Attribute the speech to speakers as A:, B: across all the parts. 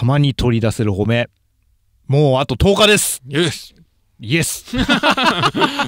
A: たまに取り出せる褒めもうあと10日ですよしイエス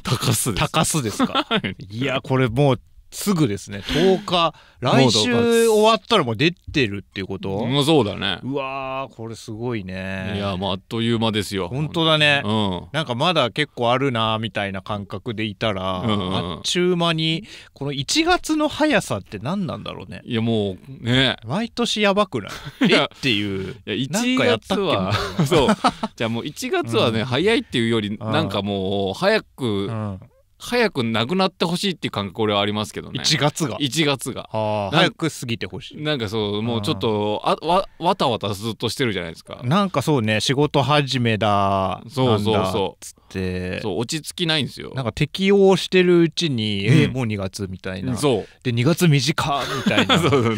A: 高須です高須ですか いやこれもうすぐですね10日来週終わったらもう出てるっていうことうそうだねうわこれすごいねいやまああっという間ですよ本当だね、うん、なんかまだ結構あるなみたいな感覚でいたら、うんうん、あっちゅう間にこの1月の速さって何なんだろうねいやもうね毎年やばくない えっていういや1月やったっけ そうじゃあもう1月はね、うん、早いっていうよりなんかもう早く、うん早くなくなってほしいっていう感覚俺はありますけどね1月が1月が早く過ぎてほしいなんかそうもうちょっとあわわたわたずっとしてるじゃないですかなんかそうね仕事始めだそうそうそうってそう落ち着きないんですよなんか適応してるうちに、うん、えー、もう2月みたいなそうで2月短みたいな そう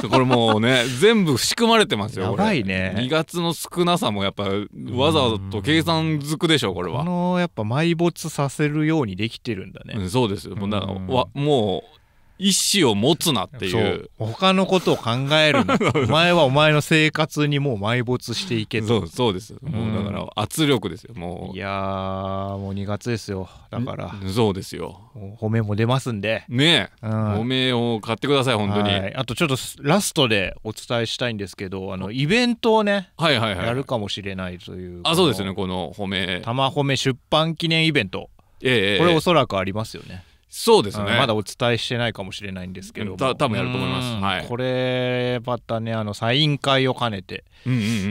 A: そうこれもうね全部仕組まれてますよやばいね2月の少なさもやっぱわざと計算づくでしょこれはあのやっぱ埋没させるようにできてるんだね、うん、そうですよもうだから、うん、わもう意思を持つなっていう他のことを考えるな お前はお前の生活にもう埋没していけとそうです、うん、もうだから圧力ですよもういやもう2月ですよだからそうですよ褒めも出ますんでねえ、うん、褒めを買ってください本当にあとちょっとラストでお伝えしたいんですけどあのイベントをね、はいはいはい、やるかもしれないというあそうですねこの褒め玉褒め出版記念イベント、ええ、これおそらくありますよね、ええそうですね、まだお伝えしてないかもしれないんですけど多分やると思います、はい、これまたねあのサイン会を兼ねて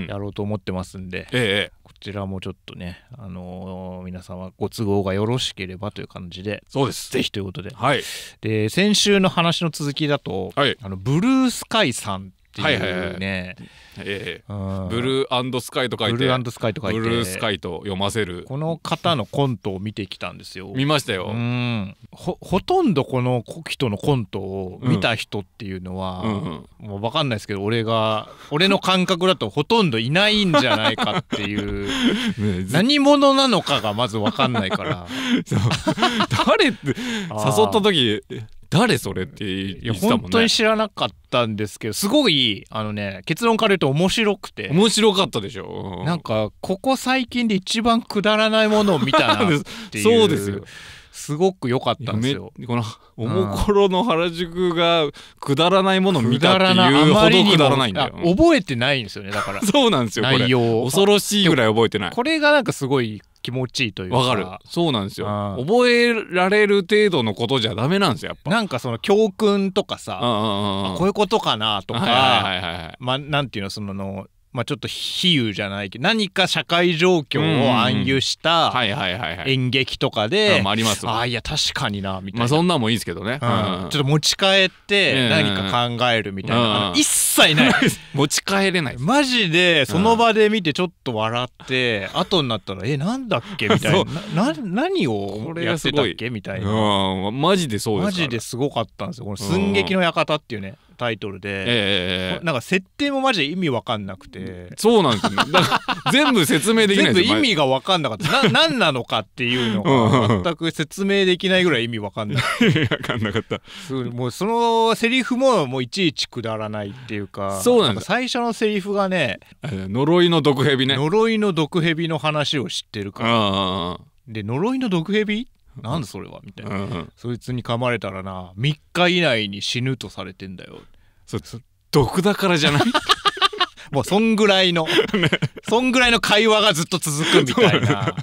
A: やろうと思ってますんで、ええ、こちらもちょっとね、あのー、皆様ご都合がよろしければという感じでそうですぜひということで,、はい、で先週の話の続きだと、はい、あのブルースカイさんっていうね、はいはいはいえブルースカイと書いてブルースカイと書いてブルースカイと読ませるこの方のコントを見てきたんですよ見ましたようんほほとんどこの人のコントを見た人っていうのは、うんうん、もう分かんないですけど俺が俺の感覚だとほとんどいないんじゃないかっていう ね、何者なのかがまず分かんないから 誰って 誘った時誰それって言ってたもんね本当に知らなかったんですけどすごいあのね結論から言うと面白くて面白かったでしょ、うん、なんかここ最近で一番くだらないものを見たなっていう そうですよすごく良かったんですよ。このおもころの原宿がくだらないものを見たっていうほどくだらないんだよ。覚えてないんですよねだから。そうなんですよ。内容恐ろしいぐらい覚えてない。これがなんかすごい気持ちいいというかわかるそうなんですよ覚えられる程度のことじゃダメなんですよやっぱなんかその教訓とかさ、うんうんうん、こういうことかなとか、はいはいはいはい、まあなんていうのそのまあ、ちょっと比喩じゃないけど何か社会状況を暗喩した演劇とかで、ありますあいや確かになみたいな、まあ、そんなんもいいですけどね、ちょっと持ち帰って何か考えるみたいな、一切ない 持ち帰れないマジでその場で見てちょっと笑って、うん、後になったらえなんだっけみたいな な何をやってたっけみたいな、うん、マジでそうですマジですごかったんですよこの「寸劇の館」っていうね、うんタイトルで、えー、なんか設定もマジで意味わかんなくてそうなんですね全部説明できない全部意味がわかんなかったな何なのかっていうのが 全く説明できないぐらい意味わかんない わかんなかったもうそのセリフももういちいちくだらないっていうかそうなんです最初のセリフがね呪いの毒蛇ね呪いの毒蛇の話を知ってるからで呪いの毒蛇なんでそれはみたいな、うんうん、そいつに噛まれたらな3日以内に死ぬとされてんだよそれ毒だからじゃない もうそんぐらいの、ね、そんぐらいの会話がずっと続くみたいな。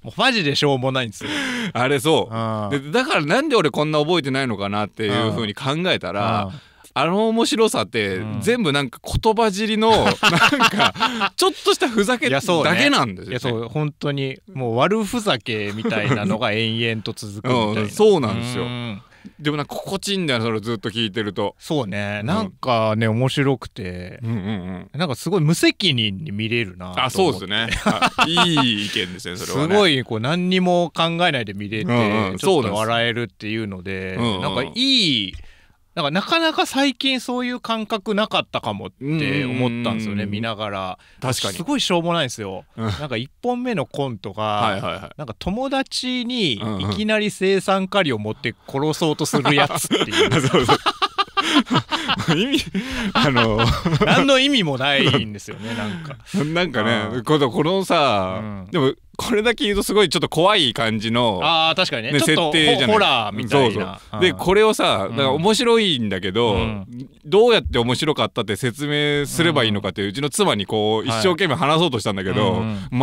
A: もうマジでしょうもないんですよ。あれそう。でだからなんで俺こんな覚えてないのかなっていうふうに考えたら、あの面白さって、全部なんか言葉尻の なんかちょっとしたふざけだけなんですよ、ねいやそう、ね,、ね、本当にもう悪ふざけみたいなのが延々と続くみたいな、うん、そうなんですよでもなんか心地いいんだよそれずっと聞いてるとそうねなんかね、うん、面白くて、うんうんうん、なんかすごい無責任に見れるなあそうですねいい意見ですねそれは、ね、すごいこう何にも考えないで見れて、うんうん、ちょっと笑えるっていうので、うんなんかいいだからなかなか最近そういう感覚なかったかもって思ったんですよね見ながら確かにすごいしょうもないんですよ、うん、なんか1本目のコントがは、はい、なんか友達にいきなり生産カリを持って殺そうとするやつっていう そうそう 意味あの何の意味もないんですよねなんか なんかねこのこのさ、うん、でもこれだけ言うとすごいちょっと怖い感じのあ確かにね、ね、設定じゃないホラーみたいなでこれをさだから面白いんだけど、うん、どうやって面白かったって説明すればいいのかってうちの妻にこう一生懸命話そうとしたんだけど、は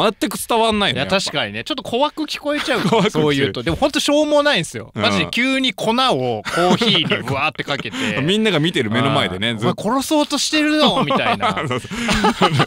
A: い、全く伝わんないの、ね、いや確かにねちょっと怖く聞こえちゃうそういうとでも本当しょうもないんですよマジで急に粉をコーヒーにわわってかけて みんなが見てる目の前でねずっと殺そうとしてるのみたいな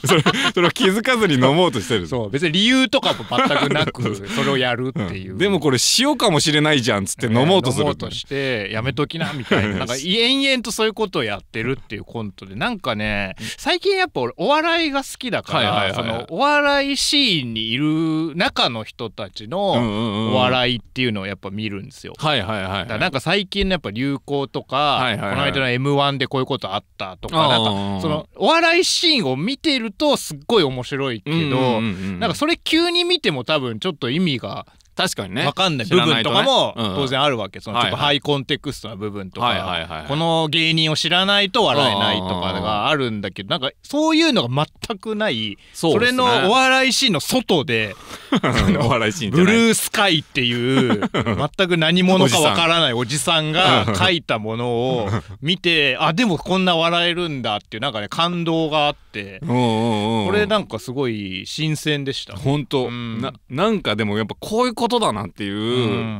A: それそれを気づかずに飲もうとしてるそう別に理由とかも全くなくそれをやるっていう、うん、でもこれ塩かもしれないじゃんっつって飲もうとする、ね、飲もうとしてやめときなみたいななんか延々とそういうことをやってるっていうコントでなんかね最近やっぱ俺お笑いが好きだから、お笑いシーンにいる中の人たちのお笑いっていうのをやっぱ見るんですよ。はいはいはい、はい、なんか最近のやっぱ流行とか、はいはいはい、この間の m 1でこういうことあったとかなんかそのお笑いシーンを見てるとすっごい面白いけど、うんうんうん、なんかそれ急に見てても多分ちょっと意味が確かにね分かんない部分とかも当然あるわけ、そのちょっとハイコンテクストな部分とか、この芸人を知らないと笑えないとかがあるんだけどなんかそういうのが全くないそ、れのお笑いシーンの外で ブルースカイっていう 全く何者かわからないおじさんが書いたものを 見てあでもこんな笑えるんだっていうなんかね感動があってこれなんかすごい新鮮でした。本当、うん、なんかでもやっぱこういうことだなってい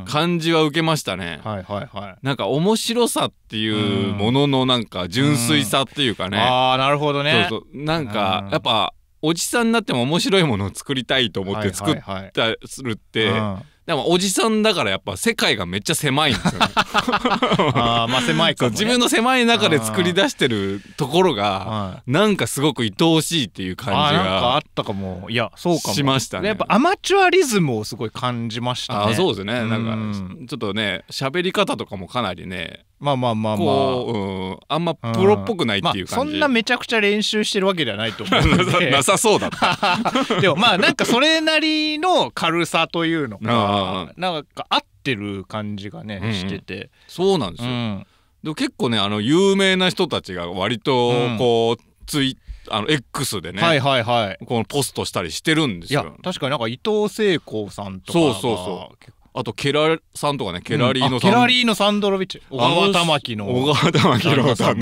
A: う感じは受けましたね。はいはいはい。なんか面白さっていうもののなんか純粋さっていうかね。ああなるほどね。そうそうなんかやっぱおじさんになっても面白いものを作りたいと思って作ったするって。はいうんでもおじさんだからやっぱ世界がめっちゃ狭いんですよね ああまあ狭いかも、ね、自分の狭い中で作り出してるところがなんかすごく愛おしいっていう感じがあったかもいやそうかもしましたねやっぱアマチュアリズムをすごい感じましたねあそうですねなんかちょっとね喋り方とかもかなりねまあまあまあまあ、うん、あんまプロっぽくないっていう感じ、まあ、そんなめちゃくちゃ練習してるわけではないと思うので なさそうだった でもまあなんかそれなりの軽さというのがなんか合ってる感じがね、してて、そうなんですよ、うん、でも結構ねあの有名な人たちが割とこう、うん、あの X でね、はいはいはい、このポストしたりしてるんですよ、確かになんか伊藤聖子さんとかそうそうそうあとケラさんとかねケラリーノさん、ケラリーノサンドロビッチ小川玉木の小川玉木のさん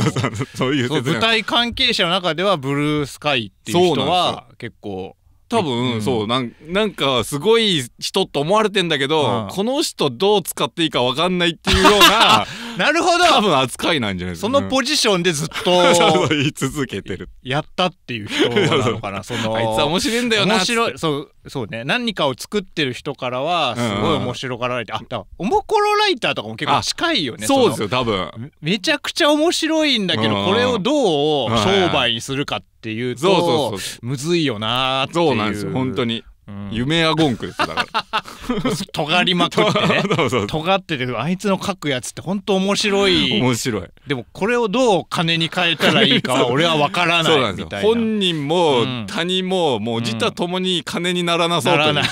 A: そういう舞台関係者の中ではブルースカイっていう人は結構多分、そうなんなんかすごい人と思われてんだけど、この人どう使っていいか分かんないっていうような なるほど多分扱いなんじゃないですか、そのポジションでずっと言い続けてるやったっていう人なのかなその あいつは面白いんだよな面白いそうそうね何かを作ってる人からはすごい面白がられて、うんうん、あおもころライターとかも結構近いよねそうですよ多分めちゃくちゃ面白いんだけど、うん、これをどう商売にするかっていうと、そうそうそうむずいよなっていうそうなんですよ本当に夢アゴンクですだから 尖りまくってね 尖っててあいつの書くやつって本当面白い面白いでもこれをどう金に変えたらいいかは俺は分からないみたいな本人も他人ももう自他ともに金にならなそうと、うん、ならない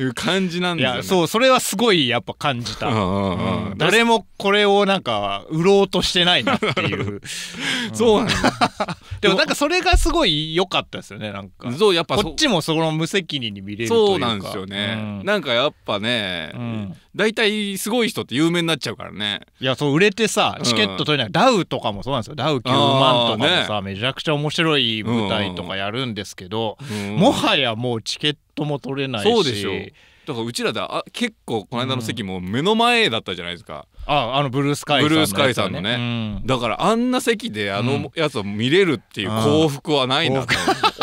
A: いう感じなんよ、ね、いやそうそれはすごいやっぱ感じた、うんうん、誰もこれをなんか売ろうとしてないなっていう そうなん でもなんかそれがすごい良かったですよねなんかそうやっぱこっちもその無責任に見れるというかそうなんですよね、うん、なんかやっぱね大体、すごい人って有名になっちゃうからねいやそう売れてさチケット取れない、ダウとかもそうなんですよダウ9万とかもさ、ね、めちゃくちゃ面白い舞台とかやるんですけど、もはやもうチケットとも取れないしそうでしょだからうちらだあ結構この間の席も目の前だったじゃないですか、うん、ああのブルースカイさんの、ね、ブルね、うん、だからあんな席であのやつを見れるっていう幸福はないなと、うん、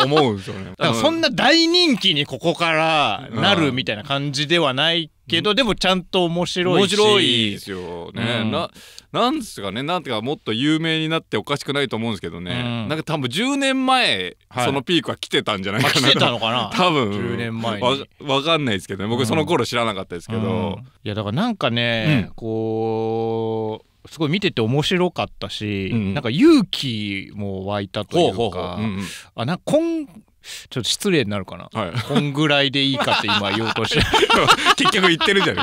A: 思うんですよね。そんな大人気にここからなるみたいな感じではないけど、うん、でもちゃんと面白い面白いですよね。うん、ななんですかねなんていうかもっと有名になっておかしくないと思うんですけどね、うん、なんか多分10年前、はい、そのピークは来てたんじゃないかな、来てたのかな 多分10年前わわかんないですけどね僕その頃知らなかったですけど、いやだからなんかね、こうすごい見てて面白かったし、うん、なんか勇気も湧いたというか、うんん、あな今ちょっと失礼になるかな、はい、こんぐらいでいいかって今言おうとして 結局言ってるじゃね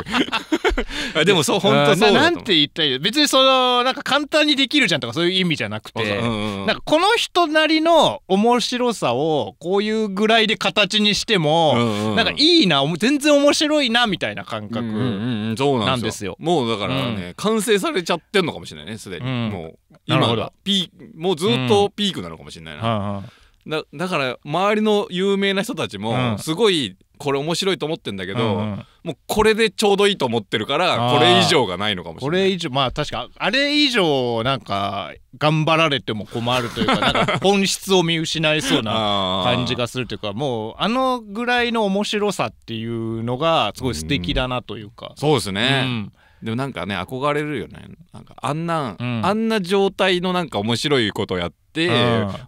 A: え でもそう本当そうなんて言ったら別にそのなんか簡単にできるじゃんとかそういう意味じゃなくて、うんうん、なんかこの人なりの面白さをこういうぐらいで形にしても、うんうん、なんかいいな全然面白いなみたいな感覚なんですようもうだからね、うん、完成されちゃってんのかもしれないねすでに、うん、もう今ピもうずっとピークなのかもしれないな、うんうんだだから周りの有名な人たちもすごいこれ面白いと思ってるんだけど、うんうん、もうこれでちょうどいいと思ってるからこれ以上がないのかもしれない。これ以上まあ確かあれ以上なんか頑張られても困るというか なんか本質を見失いそうな感じがするというかもうあのぐらいの面白さっていうのがすごい素敵だなというか。うん、そうですね、うんでもなんかね憧れるよねなんかあんな、うん、あんな状態のなんか面白いことをやっ、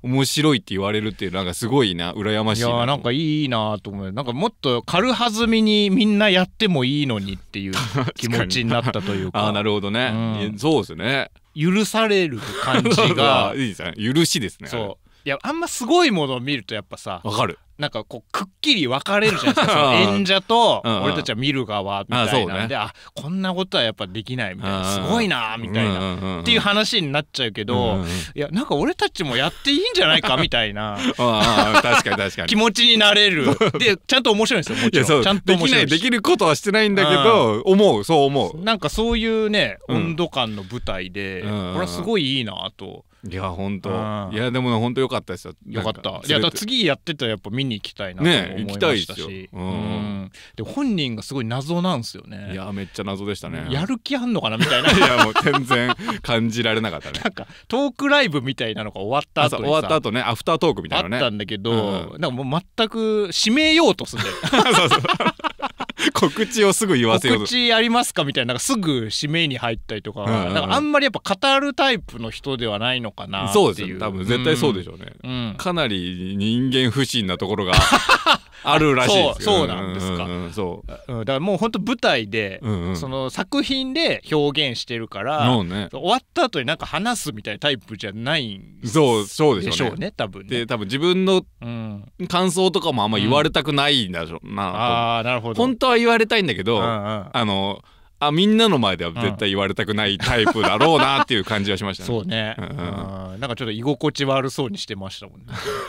A: 面白いって言われるっていうなんかすごいな羨ましいないやなんかいいなと思うなんかもっと軽はずみにみんなやってもいいのにっていう 気持ちになったというかあなるほどね、うん、そうですね許される感じが いいですね許しですねそういやあんますごいものを見るとやっぱさわかるなんかこうくっきり分かれるじゃないですか 演者と俺たちは見る側みたいなんで、あ、こんなことはやっぱできないみたいなすごいなみたいな、うんうんうん、っていう話になっちゃうけど、うんうん、いやなんか俺たちもやっていいんじゃないかみたいな 確かに確かに気持ちになれるでちゃんと面白いんですよもちろんちゃんと面白いできることはしてないんだけど思うそう思うなんかそういうね温度感の舞台で、これはすごいいいなと。いや本当、いやでも、本当良かったですよ良かったいや次やってたらやっぱ見に行きたいなと思いましたし、ね、うん、で本人がすごい謎なんですよねいやめっちゃ謎でしたねやる気あんのかなみたいな いやもう全然感じられなかったねなんかトークライブみたいなのが終わった後に終わった後ねアフタートークみたいなねあったんだけど、うん、なんかもう全く締めようとすん そうそう 告知をすぐ言わせよう告知ありますかみたいななんかすぐ締めに入ったりとか,、なんかあんまりやっぱ語るタイプの人ではないのかなっていうそうですよ多分絶対そうでしょうね、うんうん、かなり人間不信なところが あるらしいそうそうなんですか、うんうんうん、そう、うん、だからもう本当舞台で、うんうん、その作品で表現してるから、ね、終わった後になんか話すみたいなタイプじゃないんそうそうでしょうね、ね、多分ねで多分自分の感想とかもあんま言われたくないんだろうな、うん、ああなるほど本当は言われたいんだけど、うんうん、あのあみんなの前では絶対言われたくないタイプだろうなっていう感じはしましたね。そうね、うんなんかちょっと居心地悪そうにしてましたもんね。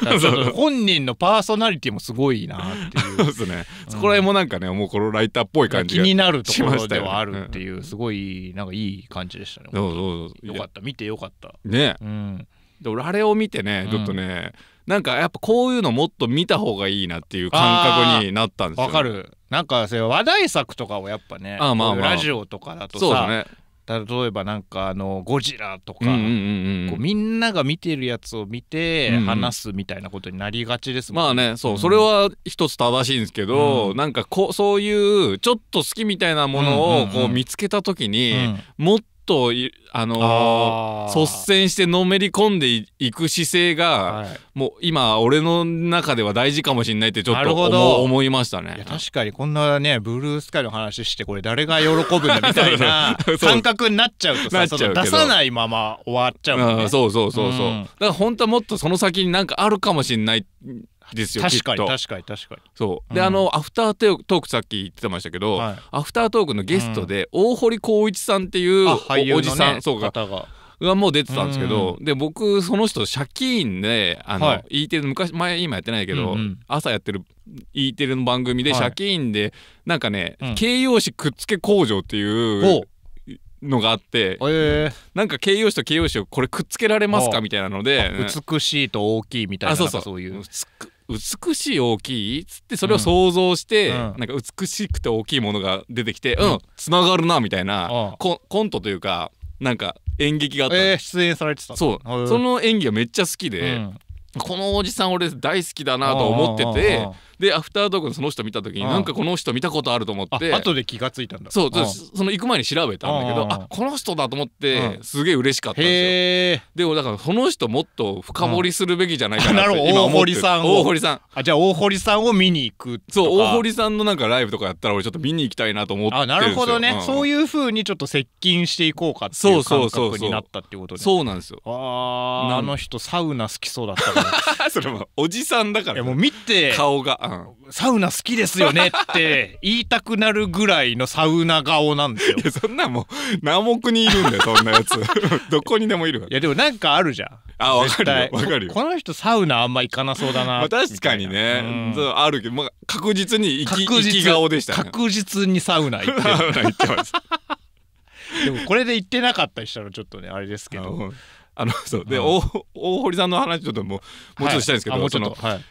A: 本人のパーソナリティもすごいなっていう。そうですね。そこら辺もなんかね、もうこのライターっぽい感じが気になるところではあるっていう、すごいなんかいい感じでしたね。そうそうそう。よかった、見てよかった。ね。うん。で俺あれを見てね、ちょっとね。うんなんかやっぱこういうのもっと見た方がいいなっていう感覚になったんですよ、わかる。なんかそう話題作とかをやっぱね、あまあ、まあ、ラジオとかだとそうだね。例えばなんかあのゴジラとか、うんうん、こうみんなが見てるやつを見て話すみたいなことになりがちですもんね。まあねそう、うん、それは一つ正しいんですけど、なんかこうそういうちょっと好きみたいなものをこう見つけた時に、もっとあのー、率先してのめり込んでいく姿勢が、はい、もう今俺の中では大事かもしれないってちょっと思いましたね確かにこんなねブルースカイの話してこれ誰が喜ぶのみたいな 感覚になっちゃうとさそ出さないまま終わっちゃうもんね、そうそうそうそう、うん、だから本当はもっとその先になんかあるかもしれないですよ確かに確かに確かにそうで、うん、あのアフタートークさっき言ってましたけど、はい、アフタートークのゲストで大堀浩一さんっていうお,、じさん、そうか方ががもう出てたんですけど、で僕その人借金であの、はい、E テレ昔前今やってないけど、うんうん、朝やってる E テレの番組で借金で、はなんかね、うん、形容詞くっつけ工場っていうのがあって、えー、なんか形容詞と形容詞をこれくっつけられますかみたいなので美しいと大きいみたいなそうそうそういう美しい大きいっつってそれを想像して、うん、なんか美しくて大きいものが出てきてうんつな、うん、がるなみたいなコントというかなんか演劇があった、えー、出演されてたそうその演技がめっちゃ好きで、うん、このおじさん俺大好きだなと思ってて。でアフタートークのその人見た時になんかこの人見たことあると思って後で気がついたんだそうその行く前に調べたんだけどあこの人だと思ってすげえ嬉しかったんですよでもだからその人もっと深掘りするべきじゃないかなって今思って大堀さん大堀さんあじゃあ大堀さんを見に行くそう大堀さんのなんかライブとかやったら俺ちょっと見に行きたいなと思ってあなるほどね、そういうふうにちょっと接近していこうかっていう感覚になったってことでそうなんですよああの人サウナ好きそうだった それもおじさんだからいもう見て顔がサウナ好きですよねって言いたくなるぐらいのサウナ顔なんですよいやそんなもう南国にいるんだよ そんなやつどこにでもいるいやでもなんかあるじゃんあわかるよわかるよこの人サウナあんま行かなそうだなまあ、確かにね、うん、あるけど、まあ、確実に行き確実顔でした、ね、確実にサウナ行ってサウナ行ってます でもこれで行ってなかったりしたらちょっとねあれですけどあのそうで、大堀さんの話ちょっともうもうちょっとしたいんですけど、はい、もうちょっと、はい、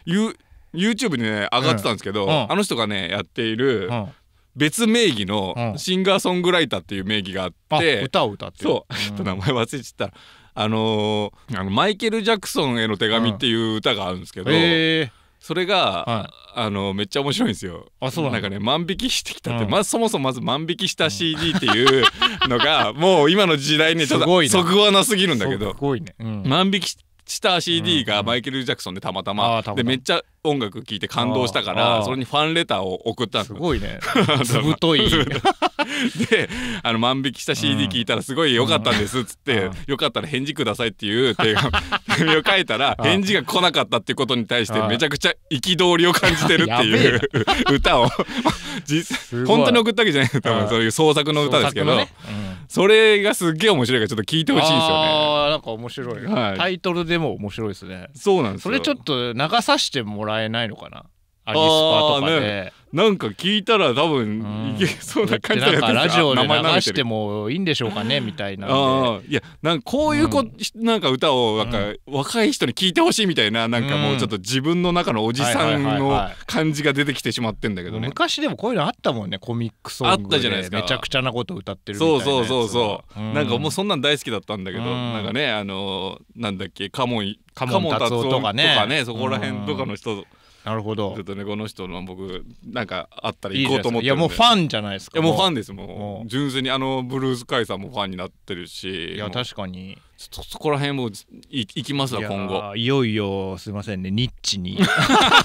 A: YouTube にね上がってたんですけど、うん、あの人がねやっている、別名義のシンガーソングライターっていう名義があって、うん、歌を歌ってそう、うん、名前忘れちゃったあのー、あのマイケル・ジャクソンへの手紙っていう歌があるんですけど、うん、それが、はい、あのめっちゃ面白いんですよ。あそうなんかね万引きしてきたって、まずそもそもまず万引きした CD っていうのが、もう今の時代にちょっと即わなすぎるんだけど、ね、万引きした CD がマイケル・ジャクソンでたまたま、でめっちゃ音楽聴いて感動したからそれにファンレターを送ったすごいね ずぶとい であの万引きした CD 聴いたらすごい良かったんですっつって、よかったら返事くださいっていう手紙を書いたら返事が来なかったっていうことに対してめちゃくちゃ憤りを感じてるっていう 歌を実本当に送ったわけじゃない多分そういう創作の歌ですけど、ねうん、それがすっげえ面白いからちょっと聞いてほしいんですよねあなんか面白い、はい、タイトルでも面白いですねそうなんですそれちょっと流させてもららえないのかなアニスパとかで、ね、なんか聞いたら多分いけそうな感じだ、うん、ラジオで流してもいいんでしょうかねみたいなあいやなんかこういうこ、うん、なんか歌をなんか、若い人に聞いてほしいみたいななんかもうちょっと自分の中のおじさんの感じが出てきてしまってんだけどね昔でもこういうのあったもんねコミックソングあったじゃないですかめちゃくちゃなこと歌ってるそうそうそうそう、うん、なんかもうそんなん大好きだったんだけど、うん、なんかねあのー、なんだっけカモンカモン達夫とかねとかねそこら辺とかの人、なるほどちょっとねこの人の僕なんかあったら行こうと思っていやもうファンじゃないですかいやもうファンですもう純粋にあのブルースカイさんもファンになってるしいや確かにちょっとそこら辺もいいきますわ今後いよいよすいませんねニッチに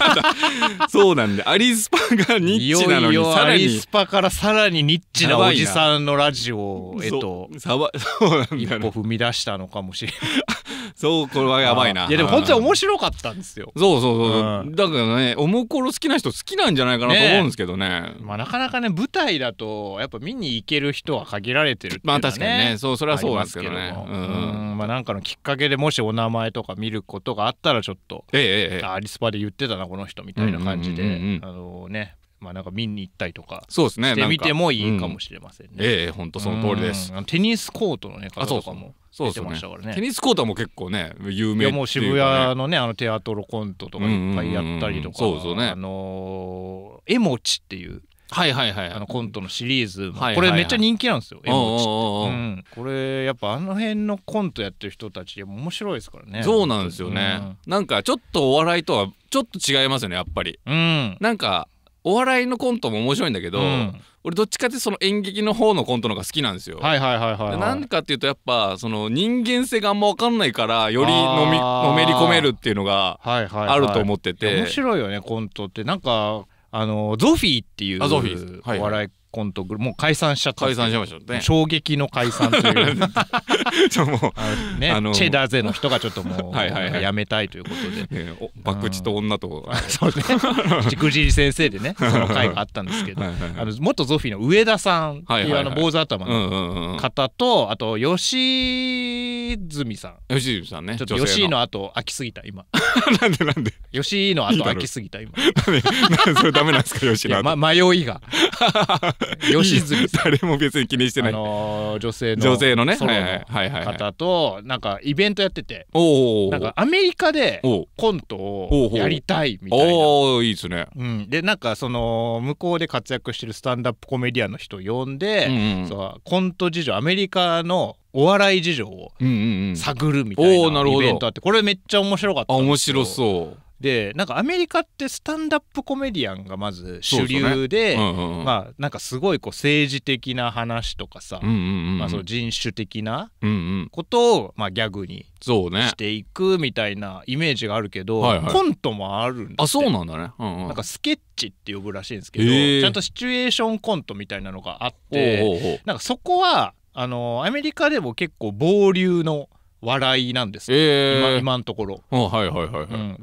A: そうなんでアリスパがニッチなのにさらにアリスパからさらにニッチなおじさんのラジオへと一歩踏み出したのかもしれないそうこれはやばいないやでも本当は面白かったんですよそうそうそう、うん、だからねおもころ好きな人好きなんじゃないかなと思うんですけどね、ね、まあなかなかね舞台だとやっぱ見に行ける人は限られてるっていうのは、ね、まあ確かにねそうそれはそうなんですけどねうんまあなんかのきっかけでもしお名前とか見ることがあったらちょっと、ええええ、アリスパで言ってたなこの人みたいな感じで、うんうんうんうん、あのねまあ、なんか見に行ったりとかそうですねしてみてもいいかもしれませんね。んええ本当その通りです。テニスコートのね方とかも出てましたからね、ね、テニスコートも結構ね有名、ね、もう渋谷のねあのテアトロコントとかいっぱいやったりとか、あのー、絵持ちっていう。はいはいはい、あのコントのシリーズ、これめっちゃ人気なんですよ、はいはいはい、これやっぱあの辺のコントやってる人たち面白いですからねそうなんですよね、うん、なんかちょっとお笑いとはちょっと違いますよねやっぱり、うん、なんかお笑いのコントも面白いんだけど、うん、俺どっちかってその演劇の方のコントの方が好きなんですよ。はいはいはいはい、はい、かっていうとやっぱその人間性があんま分かんないからよりのみのめり込めるっていうのがあると思ってて。はいはいはい、面白いよねコントってなんかあのゾフィーっていうお笑いコントグルもう解散しちゃった解散しましたね衝撃の解散というち もうね、チェダーゼの人がちょっともうや めたいということで、ね、バクチと女とそうですねじ尻先生でねその回があったんですけど元ゾフィーの上田さんっていうあの坊主頭の方とあと吉住さん吉住さんねちょっと吉井の後飽きすぎた今 なんでなんで吉井の後飽きすぎた今なんでそれダメなんですか吉井の迷いが 吉住誰も別に気にしてない、あのー、女性の女性のね方となんかイベントやっててなんかアメリカでコントをやりたいみたいなおいいですね、うん、でなんかその向こうで活躍してるスタンダップコメディアンの人を呼んで、うんうん、そうコント事情アメリカのお笑い事情を探るみたいなイベントあってこれめっちゃ面白かった面白そうでなんかアメリカってスタンダップコメディアンがまず主流で、まあなんかすごいこう政治的な話とかさ、まあ、その人種的なことを、まあ、ギャグにしていくみたいなイメージがあるけど、ねはいはい、コントもあるんだあそうなんだね、うんうん、なんかスケッチって呼ぶらしいんですけど、ちゃんとシチュエーションコントみたいなのがあってなんかそこはあのアメリカでも結構暴流の笑いなんですえー、今今のところ、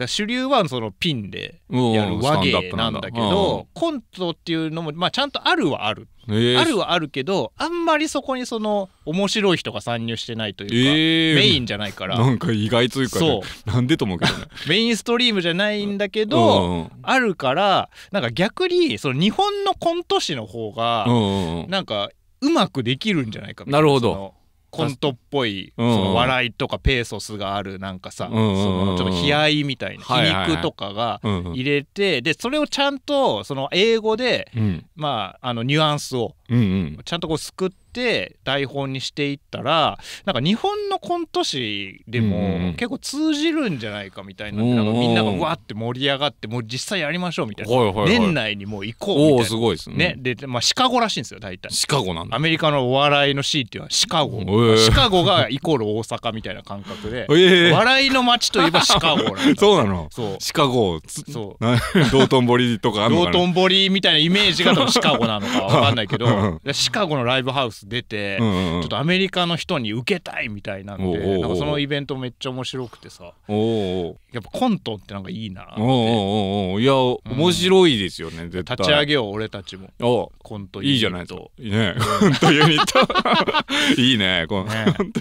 A: 主流はそのピンでやる和芸なんだけどコントっていうのも、まあ、ちゃんとあるはある、えー、あるはあるけどあんまりそこにその面白い人が参入してないというか、えー、メインじゃないからなんか意外というか、ね、そうなんでと思うけど、ね、メインストリームじゃないんだけど、あるからなんか逆にその日本のコント師の方が、うなんかうまくできるんじゃないかなるほどコントっぽい、その笑いとかペーソスがあるなんかさ、そのちょっと悲哀みたいな皮肉とかが入れて、でそれをちゃんとその英語で、まああのニュアンスをちゃんとこうすくってて台本にしていったらなんか日本のコント師でも結構通じるんじゃないかみたいな,、なんかみんながわって盛り上がってもう実際やりましょうみたいな、年内にもう行こうみたいなすごいですねねで、まあ、シカゴらしいんですよ大体シカゴなんアメリカのお笑いの C っていうのはシカゴ、シカゴがイコール大阪みたいな感覚で、笑いの街といえばシカゴなんそうなのそうシカゴそう 道頓堀とか道頓堀みたいなイメージがシカゴなのか分かんないけど シカゴのライブハウスス出て、うんうんちょっとアメリカの人に受けたいみたいなんで、おうおうなんかそのイベントめっちゃ面白くてさおうおうやっぱコントってなんかいいなおうおうおういや、うん、面白いですよね絶対立ち上げよう俺たちもおコントいいじゃないですかいいねコントユニット いいねコント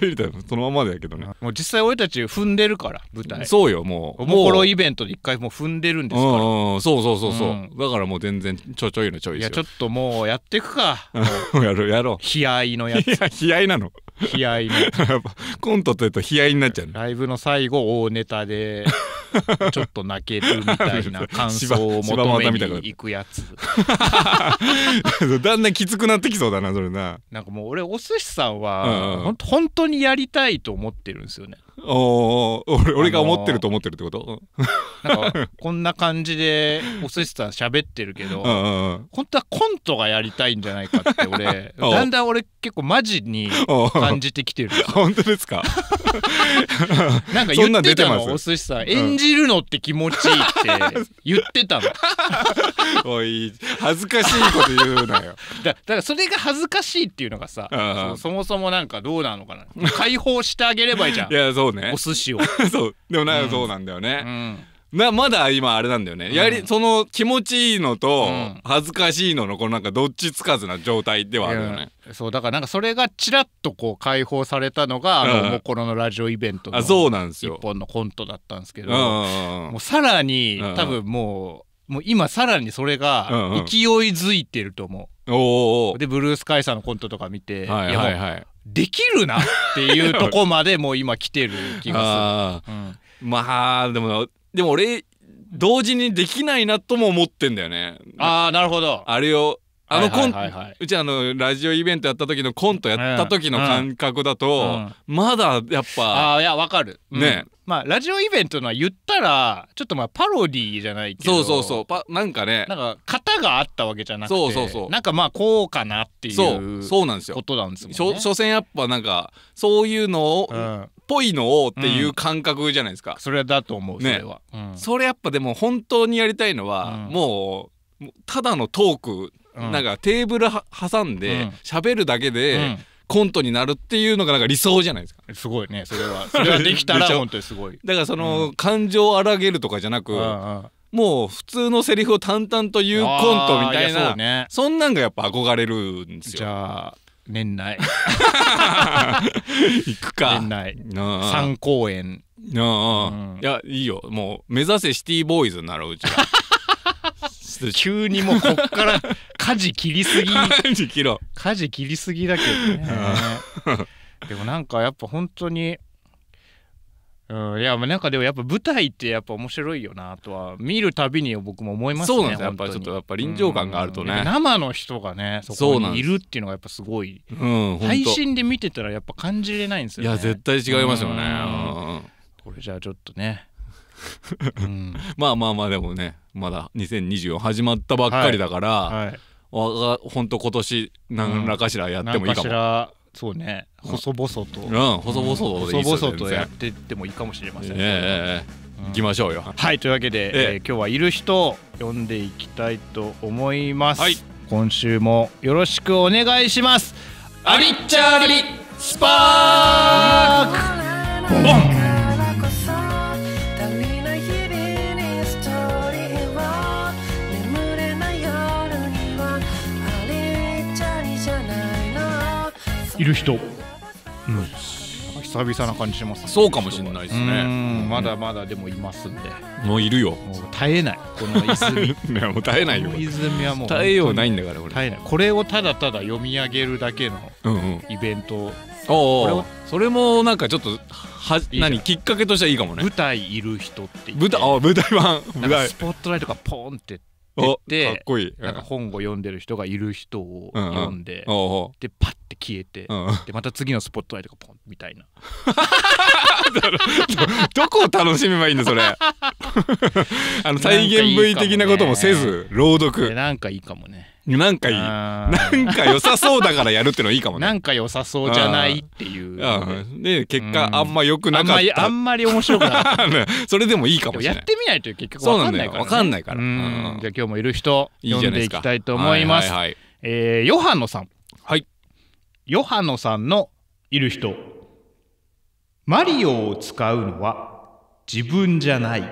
A: ユニットそのままだけどねもう実際俺たち踏んでるから舞台そうよもうおもころイベントで一回もう踏んでるんですからそうそうそうそう、うん、だからもう全然ちょちょいのチョイスいやちょっともうやっていくか やろうやろう冷や合のやつ悲哀なの悲哀のコントというと悲哀になっちゃうライブの最後大ネタで ちょっと泣けるみたいな感想を求めに行くやつだんだんきつくなってきそうだなそれななんかもう俺お寿司さんは、うん本当にやりたいと思ってるんですよねお俺俺が思ってると思ってるってこと、あのー、なんかこんな感じでお寿司さん喋ってるけど本当はコントがやりたいんじゃないかって俺だんだん俺結構マジに感じてきてる本当ですか なんか言ってたのお寿司さん、演じるのって気持ちいいって言ってたの おい恥ずかしいこと言うなよ だからそれが恥ずかしいっていうのがさ、そもそもなんかどうなのかな解放してあげればいいじゃんいやそうそうねお寿司を そうでもなんかそうなんだよね、うん、なまだ今あれなんだよね、うん、やりその気持ちいいのと恥ずかしいののこのなんかどっちつかずな状態ではあるよね、そうだからなんかそれがちらっとこう解放されたのがあのもころのラジオイベントの一本のコントだったんですけど、もうさらに多分もうもう今さらにそれが勢いづいてると思う。おおでブルース・カイさんのコントとか見て、はいはいはい、できるなっていうとこまでもう今来てる気がする。うん、まあでもでも俺同時にできないなとも思ってんだよね。ああなるほど。あれをあのコン、はいはい、うちあのラジオイベントやった時のコントやった時の感覚だと、まだやっぱあいやわかる、ね、うん、まあラジオイベントのは言ったらちょっとまあパロディーじゃないけどそうそうそうなんかねなんか型があったわけじゃなくてそうそうそうなんかまあこうかなっていうそうそうなんですよことなんですもんね所詮やっぱなんかそういうのを、うんぽいのをっていう感覚じゃないですか、うん、それだと思うそれは、ねうん、それやっぱでも本当にやりたいのは、うん、もうただのトークなんかテーブル挟んで喋るだけで、コントになるっていうのがなんか理想じゃないですか。すごいねそれはそれはできたら 本当にすごい。だからその、感情を荒げるとかじゃなく、もう普通のセリフを淡々と言うコントみたいなそね、そんなんがやっぱ憧れるんですよ。じゃあ年内 行くか年内3公演ああ、うん、いやいいよもう目指せシティボーイズならうちは急にもうこっから事切りすぎ火事 切りすぎだけどね でもなんかやっぱ本当にうん、いやなんかでもやっぱ舞台ってやっぱ面白いよなとは見るたびに僕も思いますねそうなんですやっぱちょっとやっぱ臨場感があるとね、生の人がねそこにいるっていうのがやっぱすごい、うん、配信で見てたらやっぱ感じれないんですよねいや絶対違いますよね、これじゃあちょっとねまあまあまあでもねまだ2024始まったばっかりだから、はいはいわが本当今年何らかしらやってもいいかも、うん、かそうね細々と、うん、うん、細々とで細々とやってってもいいかもしれませんね、えー、うん、行きましょうよはいというわけで、えー、えー、今日はいる人を読んでいきたいと思います、はい、今週もよろしくお願いしますアリッチャーリスパークボンいる人、うん、久々な感じします、ね、そうかもしれないですねまだまだでもいますんで、もういるよもう耐えないこの泉 もう耐えないよ泉はもう耐えようないんだからこ耐えないこれをただただ読み上げるだけのイベント、うんうん、おそれもなんかちょっとは何きっかけとしてはいいかもね舞台いる人って舞台あ舞台版スポットライトがポーンって言ってかっなんか本を読んでる人がいる人を読んで、でパッて消えて、でまた次のスポットライトがポンみたいな どこを楽しめばいいんだそれ あの再現 V 的なこともせず朗読なんかいいかもねなんかいいなんか良さそうだからやるってのいいかもねなんか良さそうじゃないっていうで結果あんま良くなかったあんまり面白くなかった それでもいいかもしれないやってみないと結局分かんないから、分かんないからじゃあ今日もいる人読んでいきたいと思いますえー、ヨハノさんはいヨハノさんのいる人マリオを使うのは自分じゃない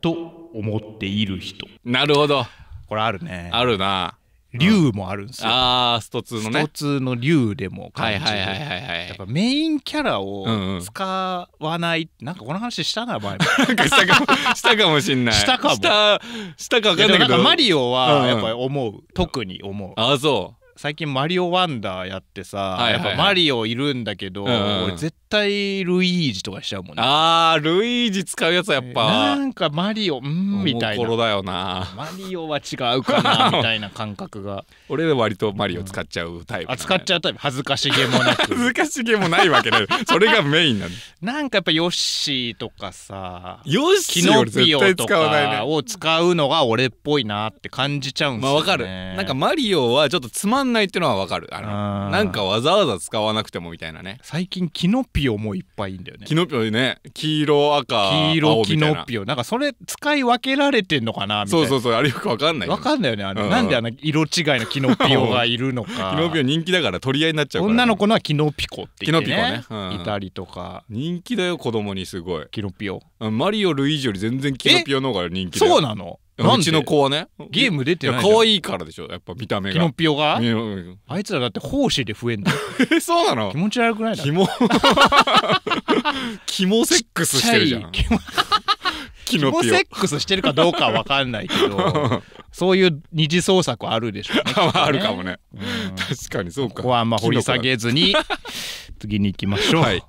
A: と思っている人なるほどこれあるねあるな竜もあるんですよ、ああスト2のねスト2の竜でも感じる、はいはいはいはい、やっぱメインキャラを使わない、うんうん、なんかこの話したな前も したかも したかもしんないしたかもしたしたかわかんないけどマリオはやっぱり思う、うん、特に思うああそう最近「マリオワンダー」やってさ、はいはいはい、やっぱマリオいるんだけど、うん、俺絶対ルイージとかしちゃうもんねあールイージ使うやつやっぱなんかマリオうんみたいなだよなマリオは違うかな みたいな感覚が俺で割とマリオ使っちゃうタイプ、あ使っちゃうタイプ恥ずかしげもなく恥ずかしげもないわけで、よそれがメインなんなんかやっぱヨッシーとかさヨッシーキノピオとかを使うのが俺っぽいなって感じちゃうんすよね、まあわかるなんかマリオはちょっとつまんないっていうのはわかるあのなんかわざわざ使わなくてもみたいなね最近キノピオもいっぱいいんだよねキノピオね黄色赤黄色キノピオなんかそれ使い分けられてんのかなみたいなそうそうそうあれよくわかんないわかんないよねあの、うん、なんであの色違いのキノピオがいるのか キノピオ人気だから取り合いになっちゃうから、ね、女の子のはキノピコって言って、ね、キノピコね、うん、いたりとか人気だよ子供にすごいキノピオマリオルイージより全然キノピオの方が人気だよそうなのうちの子はねゲーム出てない可愛いからでしょやっぱ見た目がキノピオがあいつらだって奉仕で増えんだ そうなの気持ち悪くないだキモキモセックスしてるじゃん
B: キノピオセックスしてるかどうかは分かんないけど
A: そういう二次創作あるでしょうね、ねあるかもね、うん、確かにそうかここはあんま掘り下げずに次に行きましょう、はい、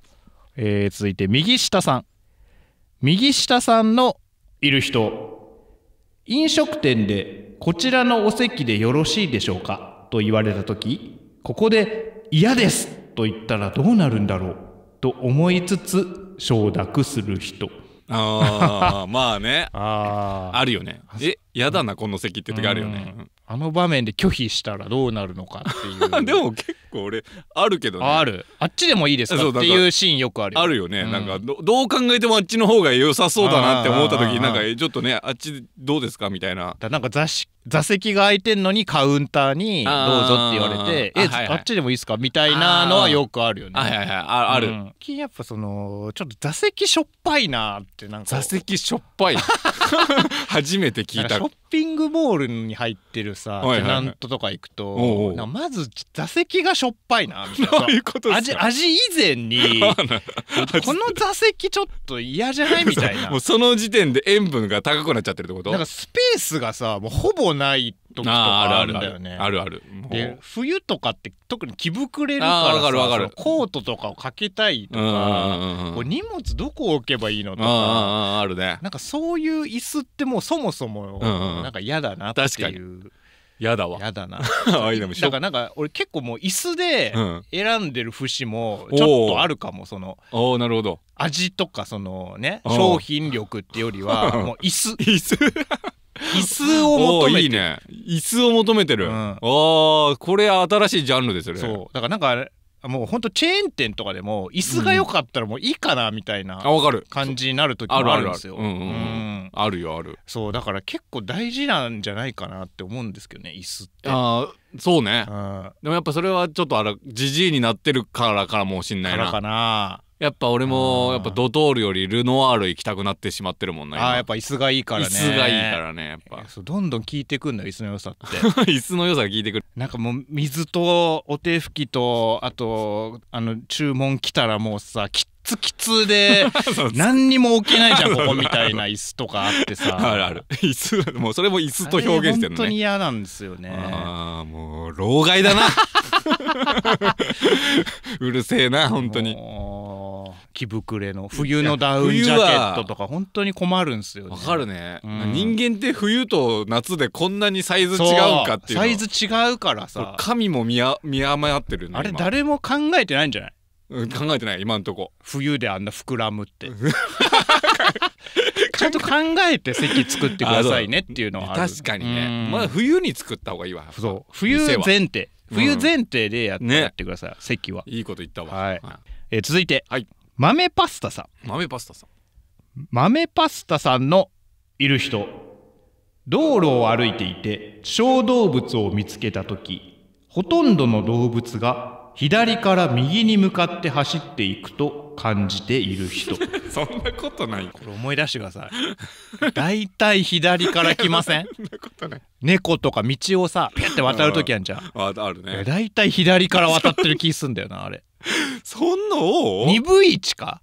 A: えー、続いて右下さん右下さんのいる人飲食店でこちらのお席でよろしいでしょうかと言われた時ここで嫌ですと言ったらどうなるんだろうと思いつつ承諾する人ああまあね ああるよねえ嫌だなこの席って時あるよね、あの場面で拒否したらどうなるのかっていう でも結構俺あるけどねあるあっちでもいいですかっていうシーンよくあるあるよね、うん、なんかどう考えてもあっちの方が良さそうだなって思った時なんかちょっとねあっちどうですかみたいなだなんか座座席が空いてんのにカウンターにどうぞって言われてえ、はいはい、あっちでもいいですかみたいなのはよくあるよねはいはいはいあある、うん、やっぱそのちょっと座席しょっぱいなってなんか座席しょっぱい 初めて聞いたよ。ピングモールに入ってるさ、はいはいはい、テナントとか行くと、おうおうまず座席がしょっぱいなみたいな。味味以前に この座席ちょっと嫌じゃないみたいな。もうその時点で塩分が高くなっちゃってるってことなんかスペースがさもうほぼない時とかあるんだよね。あるあるで冬とかって特に着膨れるからかるかるコートとかをかけたいとか、こう荷物どこ置けばいいのとかああるねなんかそういう椅子ってもうそもそも、うんうん、なんか嫌だなっていう嫌だわ嫌だなだ からなんか俺結構もう椅子で選んでる節もちょっとあるかもそのおなるほど味とかそのね商品力ってよりは もう椅子椅子 椅子を求めていいね椅子を求めてる、うん、ああこれ新しいジャンルですよねそうだからなんかもうほんとチェーン店とかでも椅子が良かったらもういいかなみたいな感じになる時もあるんですよ。あるよある。そうだから結構大事なんじゃないかなって思うんですけどね椅子って。あそうね、うん、でもやっぱそれはちょっとあらじじいになってるからかもしんないな。からかな。やっぱ俺もやっぱドトールよりルノワール行きたくなってしまってるもんね、あやっぱ椅子がいいからね椅子がいいからねやっぱどんどん効いてくんだよ椅子の良さって 椅子の良さが効いてくるなんかもう水とお手拭きとあとあの注文来たらもうさ切っツキツで 何にも置けないじゃんここみたいな椅子とかあってさあるある椅子もうそれも椅子と表現してるのね本当に嫌なんですよねああもう老害だな うるせえな本当に着膨れの冬のダウンジャケットとか本当に困るんですよわ、ね、かるね、うん、人間って冬と夏でこんなにサイズ違うかっていうサイズ違うからさ神も見見誤ってるあれ誰も考えてないんじゃないうん、考えてない今んとこ冬であんな膨らむって ちゃんと考えて席作ってくださいねっていうのはある確かにねまだ冬に作った方がいいわそう冬前提冬前提でやって,、やってください、席はいいこと言ったわ、はいはい、えー、続いて、はい、豆パスタさん豆パスタさん豆パスタさんのいる人道路を歩いていて小動物を見つけた時ほとんどの動物が左から右に向かって走っていくと感じている人 そんなことないこれ思い出してください大体左から来ません猫とか道をさペって渡る時あるじゃんああるね大体左から渡ってる気すんだよなあれそんなの二分一か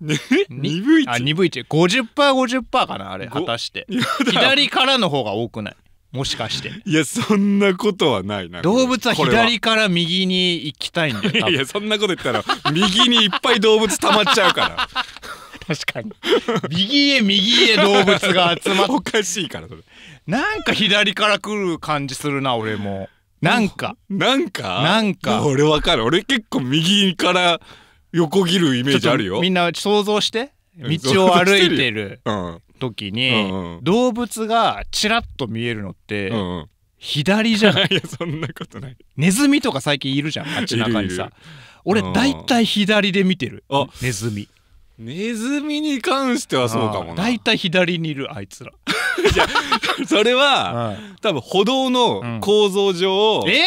A: 二分一あ二分一 50%50% 50かなあれ果たして左からの方が多くないもしかして。いや、そんなことはないな。動物は左から右に行きたいんだよ。いや、そんなこと言ったら、右にいっぱい動物溜まっちゃうから。確かに。右へ右へ動物が集まって。おかしいから、それ。なんか左から来る感じするな、俺も。なんか。なんかなんか。俺わかる。俺結構右から横切るイメージあるよ。みんな想像して。道を歩いてるうん、時に、うんうん、動物がちらっと見えるのって、うんうん、左じゃない いやそんなことないネズミとか最近いるじゃん街中にさ俺大体左で見てるネズミネズミに関してはそうかもな大体左にいるあいつら いやそれは、多分歩道の構造上、うん、え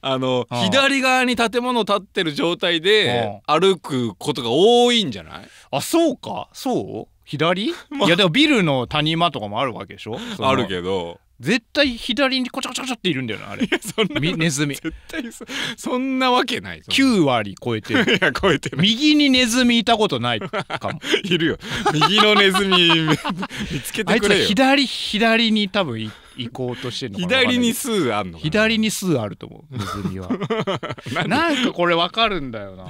A: あの、左側に建物立ってる状態で歩くことが多いんじゃない、あん、あそうかそう左、まあ、いやでもビルの谷間とかもあるわけでしょあるけど絶対左にこちゃこちゃこちゃっているんだよなあれネズミ絶対そんなわけない9割超えてる いや超えてる右にネズミいたことないかも いるよ右のネズミ見つけてくれよあいつ左左に多分行って行こうとしてるのか左に数あるの左に数あると思う水着は なんかこれわかるんだよな、